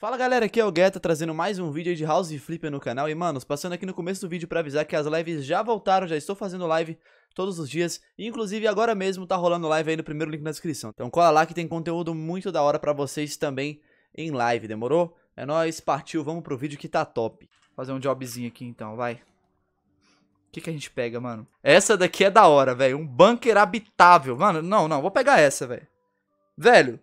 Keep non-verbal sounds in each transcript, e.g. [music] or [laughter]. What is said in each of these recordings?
Fala galera, aqui é o Guetta trazendo mais um vídeo de House Flipper no canal E manos, passando aqui no começo do vídeo pra avisar que as lives já voltaram, já estou fazendo live todos os dias Inclusive agora mesmo tá rolando live aí no primeiro link na descrição Então cola lá que tem conteúdo muito da hora pra vocês também em live, demorou? É nóis, partiu, vamos pro vídeo que tá top Fazer um jobzinho aqui então, vai o que, que a gente pega, mano? Essa daqui é da hora, velho. Um bunker habitável. Mano, não, não. Vou pegar essa, velho. Velho,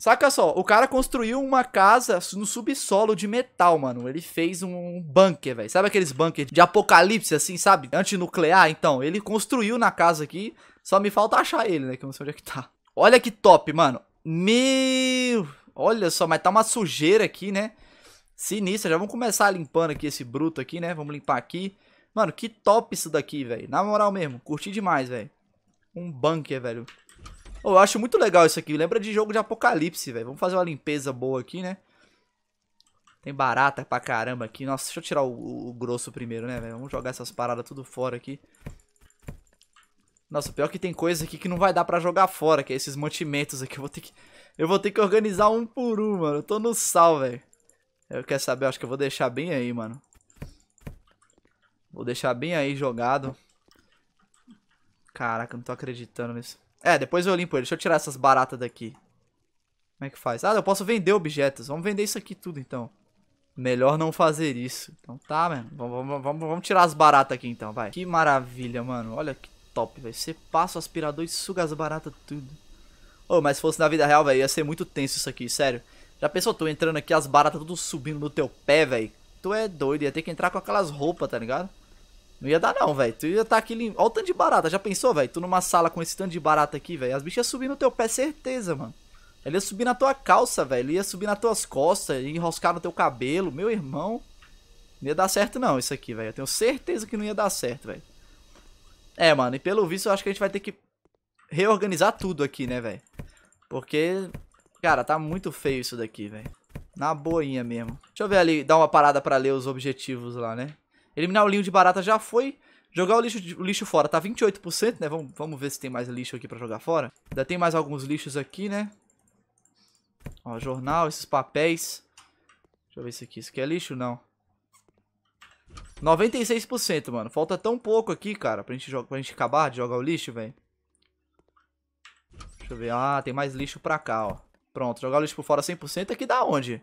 Saca só, o cara construiu uma casa no subsolo de metal, mano. Ele fez um bunker, velho. Sabe aqueles bunkers de apocalipse, assim, sabe? Antinuclear, então. Ele construiu na casa aqui. Só me falta achar ele, né? Que eu não sei onde é que tá. Olha que top, mano. Meu... Olha só, mas tá uma sujeira aqui, né? Sinistra. Já vamos começar limpando aqui esse bruto aqui, né? Vamos limpar aqui. Mano, que top isso daqui, velho. Na moral mesmo. Curti demais, velho. Um bunker, velho. Oh, eu acho muito legal isso aqui. Lembra de jogo de apocalipse, velho. Vamos fazer uma limpeza boa aqui, né? Tem barata pra caramba aqui. Nossa, deixa eu tirar o, o grosso primeiro, né, velho? Vamos jogar essas paradas tudo fora aqui. Nossa, pior é que tem coisa aqui que não vai dar pra jogar fora, que é esses mantimentos aqui. Eu vou ter que, eu vou ter que organizar um por um, mano. Eu tô no sal, velho. Eu é, quero saber, eu acho que eu vou deixar bem aí, mano. Vou deixar bem aí jogado. Caraca, eu não tô acreditando nisso. É, depois eu limpo ele. Deixa eu tirar essas baratas daqui. Como é que faz? Ah, eu posso vender objetos. Vamos vender isso aqui tudo, então. Melhor não fazer isso. Então tá, mano. Vamos, vamos, vamos, tirar as baratas aqui, então, vai. Que maravilha, mano. Olha que top, velho. Você passa o aspirador e suga as baratas tudo. Ô, oh, mas se fosse na vida real, velho, ia ser muito tenso isso aqui, sério. Já pensou, tu entrando aqui, as baratas tudo subindo no teu pé, velho? Tu é doido, ia ter que entrar com aquelas roupas, tá ligado? Não ia dar não, velho. Tu ia estar tá aqui limpo. Olha o tanto de barata. Já pensou, velho? Tu numa sala com esse tanto de barata aqui, velho. As bichas iam subir no teu pé, certeza, mano. Ela ia subir na tua calça, velho. Ia subir nas tuas costas, ia enroscar no teu cabelo. Meu irmão. Não ia dar certo não isso aqui, velho. Eu tenho certeza que não ia dar certo, velho. É, mano. E pelo visto, eu acho que a gente vai ter que reorganizar tudo aqui, né, velho? Porque, cara, tá muito feio isso daqui, velho. Na boinha mesmo. Deixa eu ver ali, dar uma parada pra ler os objetivos lá, né? Eliminar o linho de barata já foi. Jogar o lixo, o lixo fora tá 28%, né? Vamos, vamos ver se tem mais lixo aqui pra jogar fora. Ainda tem mais alguns lixos aqui, né? Ó, jornal, esses papéis. Deixa eu ver isso aqui. Isso aqui é lixo? Não. 96%, mano. Falta tão pouco aqui, cara, pra gente, pra gente acabar de jogar o lixo, velho. Deixa eu ver. Ah, tem mais lixo pra cá, ó. Pronto, jogar o lixo por fora 100% aqui é dá onde?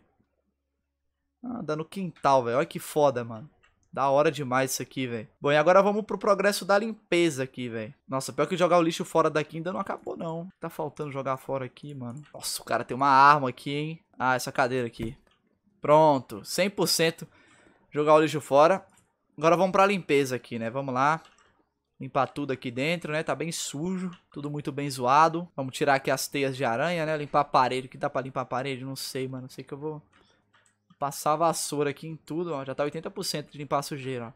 Ah, dá no quintal, velho. Olha que foda, mano. Da hora demais isso aqui, velho. Bom, e agora vamos pro progresso da limpeza aqui, velho. Nossa, pior que jogar o lixo fora daqui ainda não acabou, não. Tá faltando jogar fora aqui, mano. Nossa, o cara tem uma arma aqui, hein. Ah, essa cadeira aqui. Pronto, 100% jogar o lixo fora. Agora vamos pra limpeza aqui, né. Vamos lá. Limpar tudo aqui dentro, né? Tá bem sujo, tudo muito bem zoado. Vamos tirar aqui as teias de aranha, né? Limpar a parede, que dá pra limpar a parede? Não sei, mano. Sei que eu vou Passar vassoura aqui em tudo, ó. Já tá 80% de limpar a sujeira, ó.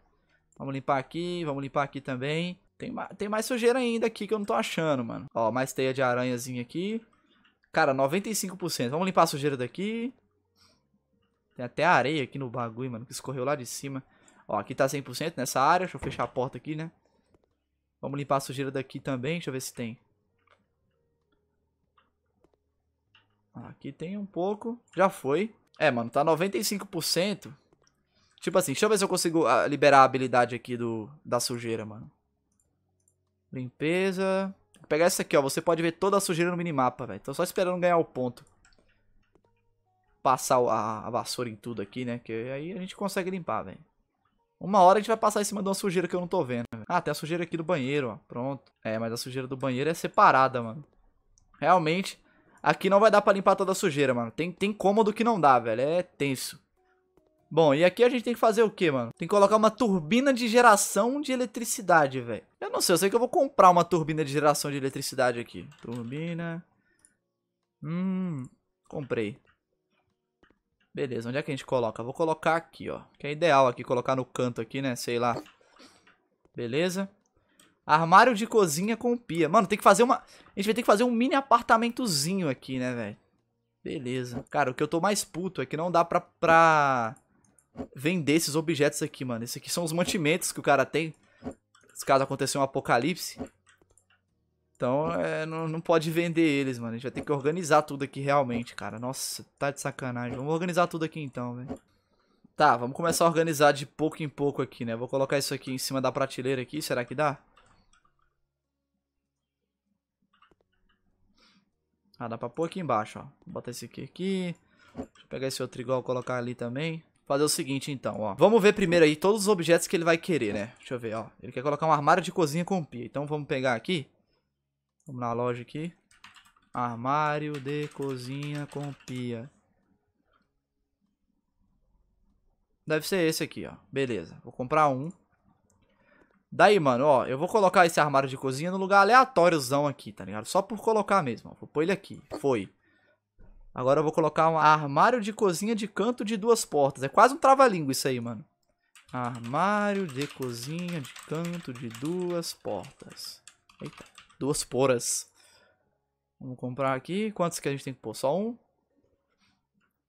Vamos limpar aqui, vamos limpar aqui também. Tem, ma tem mais sujeira ainda aqui que eu não tô achando, mano. Ó, mais teia de aranhazinha aqui. Cara, 95%. Vamos limpar a sujeira daqui. Tem até areia aqui no bagulho, mano, que escorreu lá de cima. Ó, aqui tá 100% nessa área. Deixa eu fechar a porta aqui, né? Vamos limpar a sujeira daqui também. Deixa eu ver se tem. Aqui tem um pouco. Já foi. É, mano, tá 95%. Tipo assim, deixa eu ver se eu consigo ah, liberar a habilidade aqui do, da sujeira, mano. Limpeza. Vou pegar essa aqui, ó. Você pode ver toda a sujeira no minimapa, velho. Tô só esperando ganhar o ponto. Passar a, a vassoura em tudo aqui, né? Que aí a gente consegue limpar, velho. Uma hora a gente vai passar em cima de uma sujeira que eu não tô vendo. Ah, tem a sujeira aqui do banheiro, ó. Pronto. É, mas a sujeira do banheiro é separada, mano. Realmente, Aqui não vai dar pra limpar toda a sujeira, mano. Tem, tem cômodo que não dá, velho. É tenso. Bom, e aqui a gente tem que fazer o que, mano? Tem que colocar uma turbina de geração de eletricidade, velho. Eu não sei, eu sei que eu vou comprar uma turbina de geração de eletricidade aqui. Turbina. Hum, comprei. Beleza, onde é que a gente coloca? Vou colocar aqui, ó. Que é ideal aqui, colocar no canto aqui, né? Sei lá. Beleza. Armário de cozinha com pia. Mano, tem que fazer uma... A gente vai ter que fazer um mini apartamentozinho aqui, né, velho? Beleza. Cara, o que eu tô mais puto é que não dá pra, pra vender esses objetos aqui, mano. Esses aqui são os mantimentos que o cara tem. Caso aconteça um apocalipse. Então, é, não, não pode vender eles, mano. A gente vai ter que organizar tudo aqui realmente, cara. Nossa, tá de sacanagem. Vamos organizar tudo aqui então, velho. Tá, vamos começar a organizar de pouco em pouco aqui, né? Vou colocar isso aqui em cima da prateleira aqui. Será que dá? Ah, dá pra pôr aqui embaixo, ó. Vou botar esse aqui aqui. Deixa eu pegar esse outro igual e colocar ali também. Fazer o seguinte, então, ó. Vamos ver primeiro aí todos os objetos que ele vai querer, né? Deixa eu ver, ó. Ele quer colocar um armário de cozinha com pia. Então vamos pegar aqui. Vamos na loja aqui. Armário de cozinha com pia. Deve ser esse aqui, ó. Beleza. Vou comprar um. Daí, mano, ó, eu vou colocar esse armário de cozinha no lugar aleatóriozão aqui, tá ligado? Só por colocar mesmo, ó. Vou pôr ele aqui. Foi. Agora eu vou colocar um armário de cozinha de canto de duas portas. É quase um trava-língua isso aí, mano. Armário de cozinha de canto de duas portas. Eita, duas poras. Vamos comprar aqui. Quantos que a gente tem que pôr? Só um?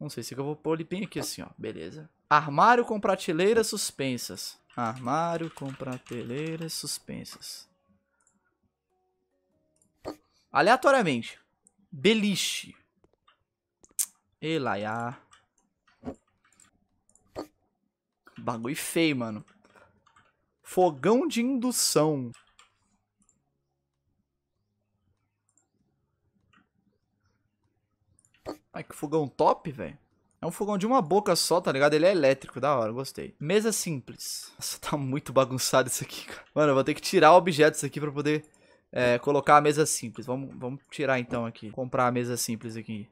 Não sei se eu vou pôr ele bem aqui assim, ó. Beleza. Armário com prateleiras suspensas. Armário com prateleiras suspensas. Aleatoriamente. Beliche. Elaiá. Bagulho feio, mano. Fogão de indução. Ai, que fogão top, velho. É um fogão de uma boca só, tá ligado? Ele é elétrico, da hora, gostei. Mesa simples. Nossa, tá muito bagunçado isso aqui, cara. Mano, eu vou ter que tirar objetos aqui pra poder é, colocar a mesa simples. Vamos, vamos tirar então aqui. Comprar a mesa simples aqui.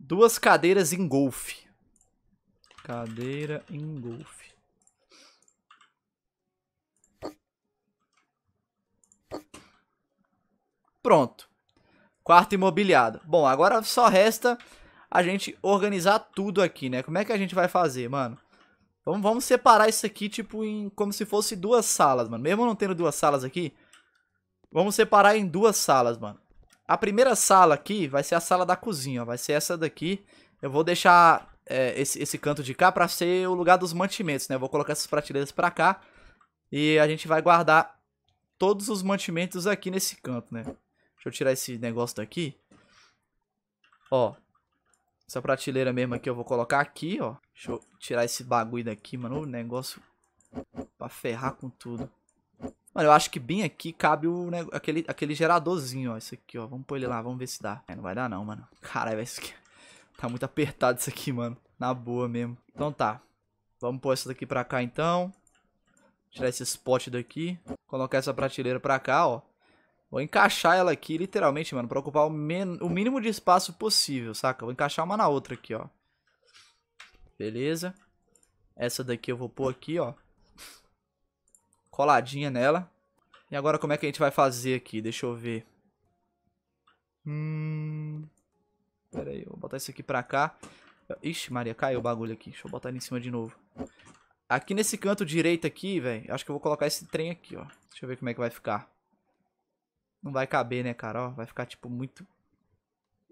Duas cadeiras em golfe. Cadeira em golfe. Pronto. Quarto imobiliado. Bom, agora só resta a gente organizar tudo aqui, né? Como é que a gente vai fazer, mano? Vamos, vamos separar isso aqui, tipo, em como se fosse duas salas, mano. Mesmo não tendo duas salas aqui, vamos separar em duas salas, mano. A primeira sala aqui vai ser a sala da cozinha, ó. Vai ser essa daqui. Eu vou deixar é, esse, esse canto de cá pra ser o lugar dos mantimentos, né? Eu vou colocar essas prateleiras pra cá. E a gente vai guardar todos os mantimentos aqui nesse canto, né? Deixa eu tirar esse negócio daqui. Ó, essa prateleira mesmo aqui eu vou colocar aqui, ó. Deixa eu tirar esse bagulho daqui, mano. O negócio pra ferrar com tudo. Mano, eu acho que bem aqui cabe o, né, aquele, aquele geradorzinho, ó. Esse aqui, ó. Vamos pôr ele lá, vamos ver se dá. É, não vai dar não, mano. Caralho, vai isso aqui... [laughs] Tá muito apertado isso aqui, mano. Na boa mesmo. Então tá. Vamos pôr essa daqui pra cá, então. Tirar esse spot daqui. Colocar essa prateleira pra cá, ó. Vou encaixar ela aqui, literalmente, mano, pra ocupar o, o mínimo de espaço possível, saca? Vou encaixar uma na outra aqui, ó. Beleza. Essa daqui eu vou pôr aqui, ó. Coladinha nela. E agora como é que a gente vai fazer aqui? Deixa eu ver. Hum... Pera aí, vou botar isso aqui pra cá. Ixi, Maria, caiu o bagulho aqui. Deixa eu botar ele em cima de novo. Aqui nesse canto direito aqui, velho, acho que eu vou colocar esse trem aqui, ó. Deixa eu ver como é que vai ficar. Não vai caber, né, cara? Ó, vai ficar, tipo, muito...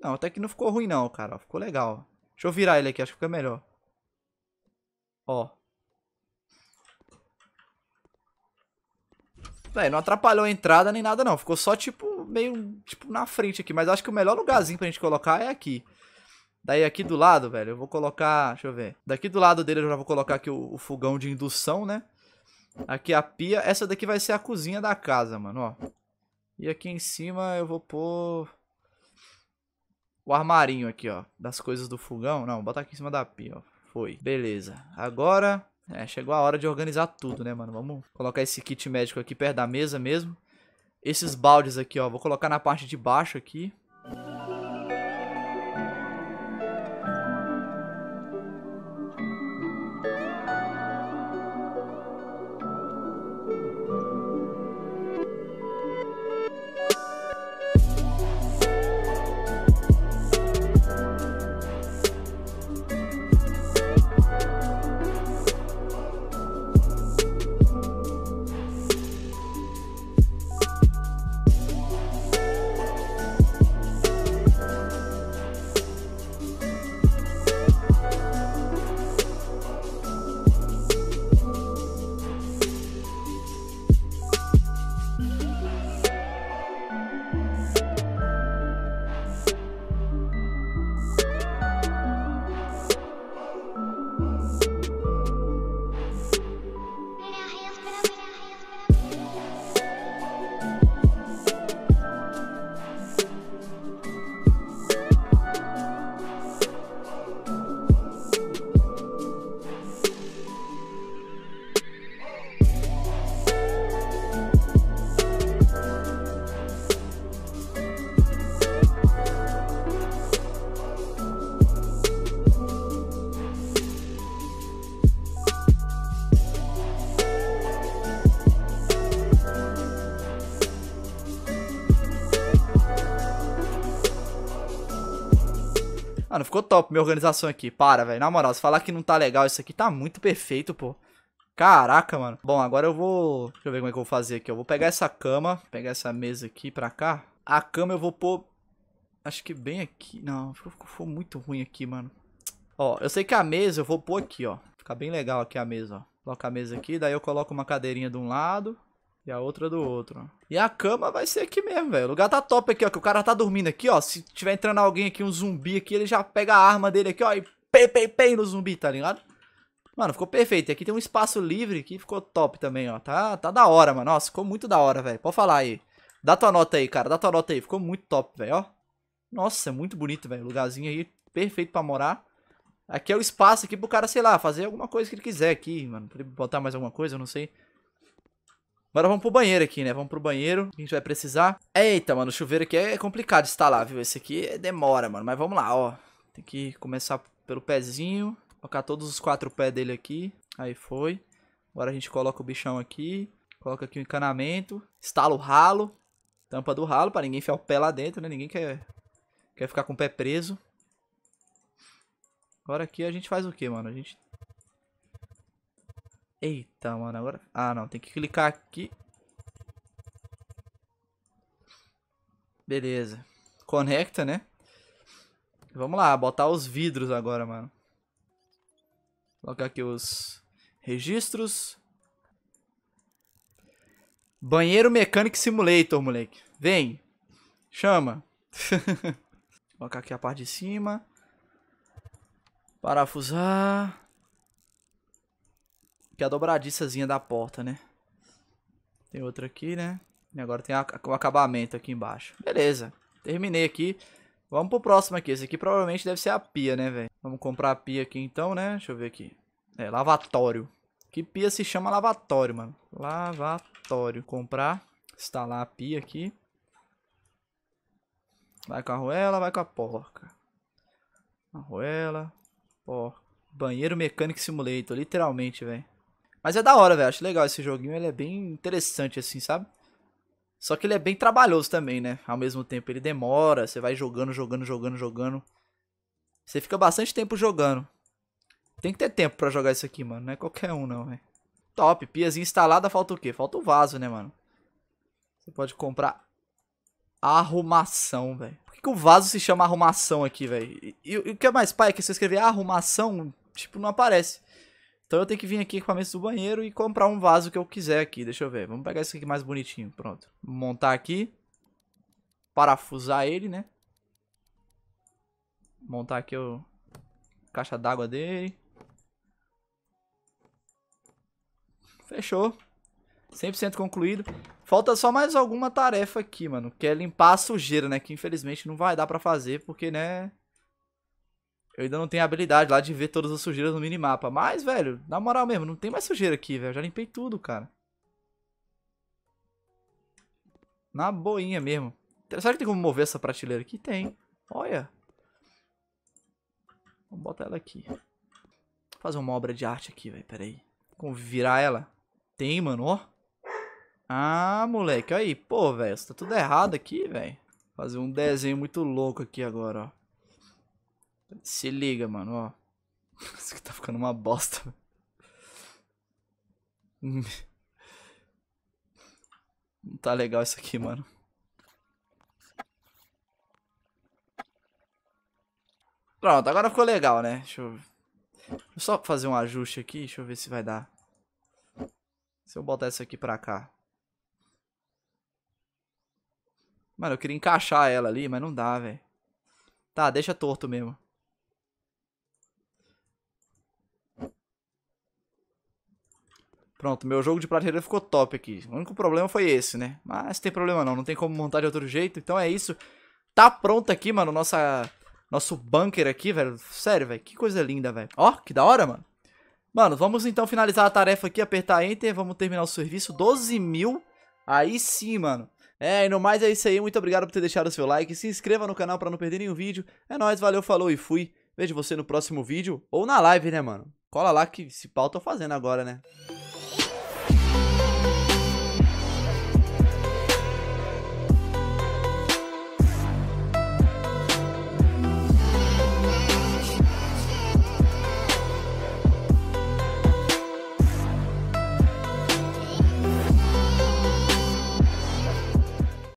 Não, até que não ficou ruim não, cara. Ó, ficou legal, Deixa eu virar ele aqui, acho que fica melhor. Ó. Véi, não atrapalhou a entrada nem nada não. Ficou só, tipo, meio, tipo, na frente aqui. Mas acho que o melhor lugarzinho pra gente colocar é aqui. Daí aqui do lado, velho, eu vou colocar... Deixa eu ver. Daqui do lado dele eu já vou colocar aqui o, o fogão de indução, né? Aqui a pia. Essa daqui vai ser a cozinha da casa, mano, ó. E aqui em cima eu vou pôr o armarinho aqui, ó, das coisas do fogão. Não, botar aqui em cima da pia, ó. Foi. Beleza. Agora, é, chegou a hora de organizar tudo, né, mano? Vamos colocar esse kit médico aqui perto da mesa mesmo. Esses baldes aqui, ó, vou colocar na parte de baixo aqui. Mano, ficou top minha organização aqui. Para, velho. Na moral, se falar que não tá legal isso aqui, tá muito perfeito, pô. Caraca, mano. Bom, agora eu vou... Deixa eu ver como é que eu vou fazer aqui. Eu vou pegar essa cama, pegar essa mesa aqui pra cá. A cama eu vou pôr... Acho que bem aqui. Não, ficou, ficou muito ruim aqui, mano. Ó, eu sei que a mesa eu vou pôr aqui, ó. Fica bem legal aqui a mesa, ó. Coloca a mesa aqui, daí eu coloco uma cadeirinha de um lado. E a outra do outro. E a cama vai ser aqui mesmo, velho. O lugar tá top aqui, ó. Que o cara tá dormindo aqui, ó. Se tiver entrando alguém aqui, um zumbi aqui, ele já pega a arma dele aqui, ó. E pei, pei, pei no zumbi, tá ligado? Mano, ficou perfeito. E aqui tem um espaço livre que ficou top também, ó. Tá, tá da hora, mano. Nossa, ficou muito da hora, velho. Pode falar aí. Dá tua nota aí, cara. Dá tua nota aí. Ficou muito top, velho, ó. Nossa, é muito bonito, velho. Lugarzinho aí perfeito pra morar. Aqui é o espaço aqui pro cara, sei lá, fazer alguma coisa que ele quiser aqui, mano. Pra ele botar mais alguma coisa, eu não sei. Agora vamos pro banheiro aqui, né? Vamos pro banheiro. A gente vai precisar. Eita, mano, o chuveiro aqui é complicado de instalar, viu? Esse aqui demora, mano. Mas vamos lá, ó. Tem que começar pelo pezinho. Colocar todos os quatro pés dele aqui. Aí foi. Agora a gente coloca o bichão aqui. Coloca aqui o encanamento. Instala o ralo. Tampa do ralo para ninguém enfiar o pé lá dentro, né? Ninguém quer, quer ficar com o pé preso. Agora aqui a gente faz o que, mano? A gente Eita, mano, agora... Ah, não, tem que clicar aqui. Beleza. Conecta, né? Vamos lá, botar os vidros agora, mano. Colocar aqui os registros. Banheiro Mechanic Simulator, moleque. Vem. Chama. [laughs] Colocar aqui a parte de cima. Parafusar. Que é a dobradiçazinha da porta, né? Tem outra aqui, né? E agora tem o acabamento aqui embaixo. Beleza. Terminei aqui. Vamos pro próximo aqui. Esse aqui provavelmente deve ser a pia, né, velho? Vamos comprar a pia aqui então, né? Deixa eu ver aqui. É, lavatório. Que pia se chama lavatório, mano? Lavatório. Comprar. Instalar a pia aqui. Vai com a arruela, vai com a porca. Arruela, porca. Banheiro Mecânico Simulator, literalmente, velho. Mas é da hora, velho. Acho legal esse joguinho. Ele é bem interessante, assim, sabe? Só que ele é bem trabalhoso também, né? Ao mesmo tempo, ele demora. Você vai jogando, jogando, jogando, jogando. Você fica bastante tempo jogando. Tem que ter tempo pra jogar isso aqui, mano. Não é qualquer um, não, velho. Top. Piazinha instalada, falta o quê? Falta o vaso, né, mano? Você pode comprar arrumação, velho. Por que, que, o vaso se chama arrumação aqui, velho? E, e, e, o que é mais pai é que se eu escrever arrumação, tipo, não aparece. Então eu tenho que vir aqui com mesa do banheiro e comprar um vaso que eu quiser aqui. Deixa eu ver. Vamos pegar esse aqui mais bonitinho. Pronto. Montar aqui. Parafusar ele, né? Montar aqui o caixa d'água dele. Fechou. 100% concluído. Falta só mais alguma tarefa aqui, mano. Que é limpar a sujeira, né? Que infelizmente não vai dar pra fazer, porque, né... Eu ainda não tenho a habilidade lá de ver todas as sujeiras no minimapa. Mas, velho, na moral mesmo, não tem mais sujeira aqui, velho. Já limpei tudo, cara. Na boinha mesmo. Será que tem como mover essa prateleira aqui? Tem. Olha. Vamos botar ela aqui. Vou fazer uma obra de arte aqui, velho. Pera aí. Como virar ela? Tem, mano, ó. Ah, moleque, aí. Pô, velho, tá tudo errado aqui, velho. Fazer um desenho muito louco aqui agora, ó. Se liga, mano, ó. [laughs] Isso aqui tá ficando uma bosta. Não tá legal isso aqui, mano. Pronto, agora ficou legal, né? Deixa eu... Deixa eu só fazer um ajuste aqui, deixa eu ver se vai dar. Se eu botar isso aqui pra cá. Mano, eu queria encaixar ela ali, mas não dá, velho. Tá, deixa torto mesmo. Pronto, meu jogo de prateleira ficou top aqui. O único problema foi esse, né? Mas tem problema não, não tem como montar de outro jeito. Então é isso. Tá pronto aqui, mano, nossa, nosso bunker aqui, velho. Sério, velho, que coisa linda, velho. Ó, que da hora, mano. Mano, vamos então finalizar a tarefa aqui, apertar Enter, vamos terminar o serviço. 12 mil, aí sim, mano. É, e no mais é isso aí. Muito obrigado por ter deixado o seu like. Se inscreva no canal pra não perder nenhum vídeo. É nóis, valeu, falou e fui. Vejo você no próximo vídeo ou na live, né, mano? Cola lá que se pau tô fazendo agora, né?